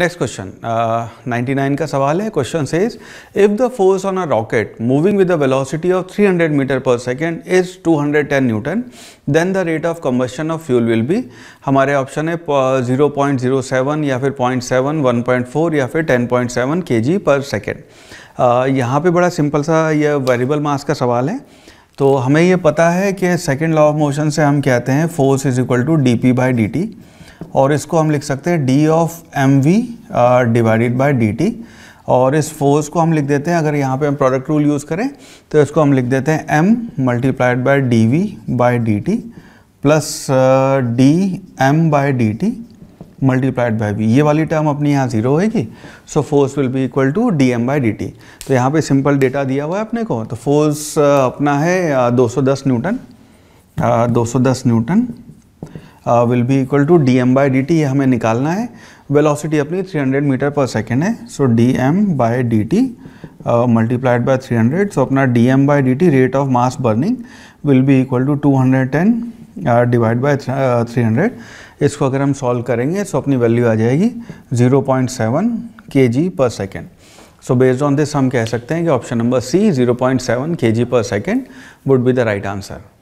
next question nine का सवाल है question says if the force on a rocket moving with the velocity of 300 metre per second is 210 newton then the rate of combustion of fuel will be हमारे option है zero zero point seven या फिर point seven one point four या फिर ten point seven के जी पर second यहाँ पर बड़ा सिंपल सा यह वेरिएबल मास का सवाल है तो हमें ये पता है कि सेकेंड लॉ ऑफ मोशन से हम कहते हैं force is equal to D P by D T और इसको हम लिख सकते हैं D of M V divided by D T और इस फोर्स को हम लिख देते हैं अगर यहाँ पे हम प्रोडक्ट रूल यूज़ करें तो इसको हम लिख देते हैं M multiplied by D V by D T plus D M by D T multiplied by V ये वाली टर्म अपनी यहाँ जीरो होगी so force will be equal to D M by D T तो यहाँ पे सिंपल डेटा दिया हुआ है अपने को तो फोर्स uh, अपना है uh, दस न्यूटन uh, दस newton will be equal to D M by D T ये हमें निकालना है वेलोसिटी अपनी 300 मीटर पर सेकेंड है so D M by D T multiplied by hundred so अपना D M by D T rate of mass burning will be equal to 210 divide three hundred इसको अगर हम सॉल्व करेंगे सो so अपनी value आ जाएगी 0.7 point seven per second so based on this हम कह सकते हैं कि option number C 0.7 point seven per second would be the right answer